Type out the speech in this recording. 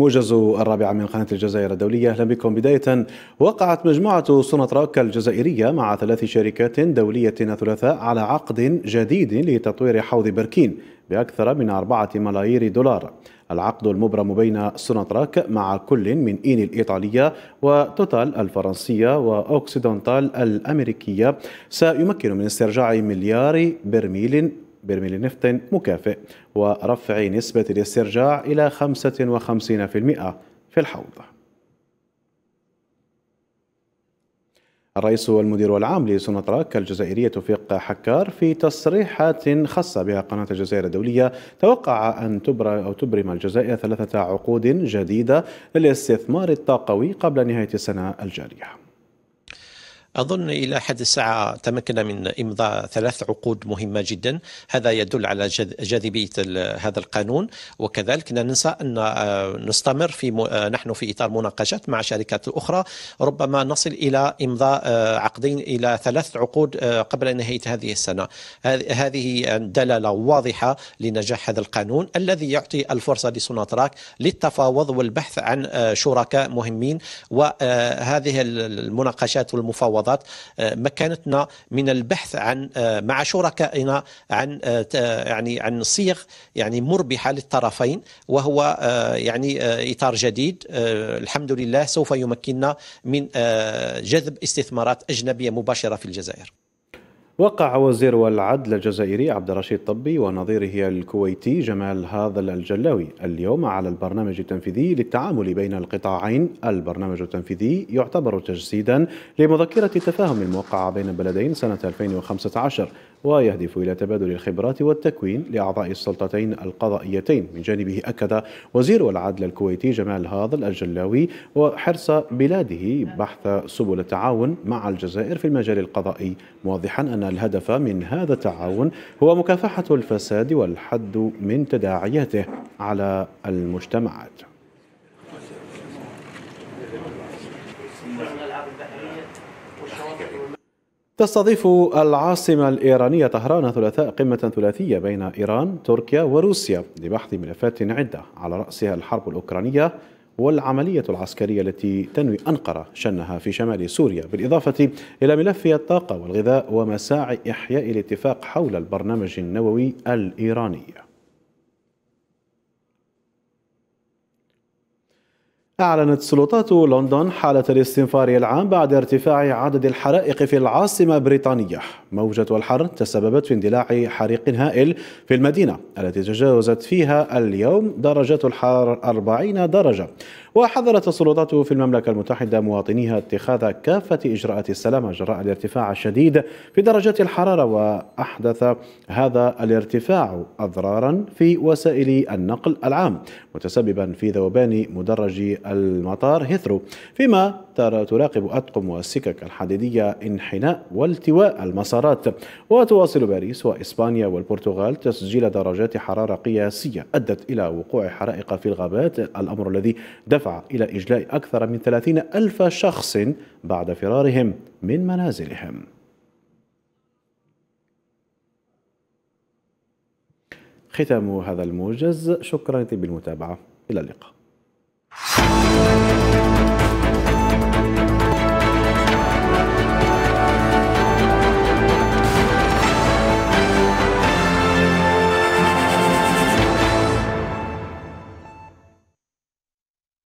موجز الرابعة من قناة الجزائر الدولية أهلا بكم بداية وقعت مجموعة سوناتراك الجزائرية مع ثلاث شركات دولية الثلاثاء على عقد جديد لتطوير حوض بركين بأكثر من أربعة ملايير دولار العقد المبرم بين سوناتراك مع كل من إين الإيطالية وتوتال الفرنسية وأوكسيدونتال الأمريكية سيمكن من استرجاع مليار برميل برميل نفط مكافئ ورفع نسبة الاسترجاع إلى 55% في الحوض الرئيس والمدير العام لسونتراك الجزائرية توفيق حكار في تصريحات خاصة بها قناة الجزائر الدولية توقع أن تبرم أو تبرم الجزائر ثلاثة عقود جديدة للاستثمار الطاقوي قبل نهاية السنة الجارية أظن إلى حد الساعة تمكن من إمضاء ثلاث عقود مهمة جدا هذا يدل على جاذبية هذا القانون وكذلك لا ننسى أن آه، نستمر في آه، نحن في إطار مناقشات مع شركات الأخرى ربما نصل إلى إمضاء آه، عقدين إلى ثلاث عقود قبل نهاية هذه السنة هذه دلالة واضحة لنجاح هذا القانون الذي يعطي الفرصة لسوناتراك للتفاوض والبحث عن شركاء مهمين وهذه المناقشات والمفاوضات المفاوضات آه، مكنتنا من البحث عن آه، مع شركائنا عن آه، يعني عن صيغ يعني مربحه للطرفين وهو يعني اطار جديد الحمد لله سوف يمكننا من جذب استثمارات اجنبيه مباشره في الجزائر وقع وزير العدل الجزائري عبد الرشيد طبي ونظيره الكويتي جمال هاضل الجلاوي اليوم على البرنامج التنفيذي للتعامل بين القطاعين البرنامج التنفيذي يعتبر تجسيدا لمذكرة التفاهم الموقعة بين البلدين سنة 2015 ويهدف إلى تبادل الخبرات والتكوين لأعضاء السلطتين القضائيتين من جانبه أكد وزير العدل الكويتي جمال هاضل الجلاوي وحرص بلاده بحث سبل التعاون مع الجزائر في المجال القضائي موضحا أن الهدف من هذا التعاون هو مكافحة الفساد والحد من تداعياته على المجتمعات تستضيف العاصمة الإيرانية طهران ثلاثاء قمة ثلاثية بين إيران، تركيا وروسيا لبحث ملفات عدة على رأسها الحرب الأوكرانية والعملية العسكرية التي تنوي أنقرة شنها في شمال سوريا بالإضافة إلى ملف الطاقة والغذاء ومساعي إحياء الاتفاق حول البرنامج النووي الإيراني أعلنت سلطات لندن حالة الاستنفار العام بعد ارتفاع عدد الحرائق في العاصمة البريطانية موجة الحر تسببت في اندلاع حريق هائل في المدينة التي تجاوزت فيها اليوم درجة الحرارة 40 درجة وحذرت السلطات في المملكة المتحدة مواطنيها اتخاذ كافة إجراءات السلامة جراء الارتفاع الشديد في درجات الحرارة وأحدث هذا الارتفاع أضرارا في وسائل النقل العام متسببا في ذوبان مدرج المطار هيثرو فيما تراقب أطقم والسكك الحديدية انحناء والتواء المسارات وتواصل باريس وإسبانيا والبرتغال تسجيل درجات حرارة قياسية أدت إلى وقوع حرائق في الغابات الأمر الذي دفع دفع إلى إجلاء أكثر من 30 ألف شخص بعد فرارهم من منازلهم ختام هذا الموجز شكرا لطيب المتابعة إلى اللقاء thank you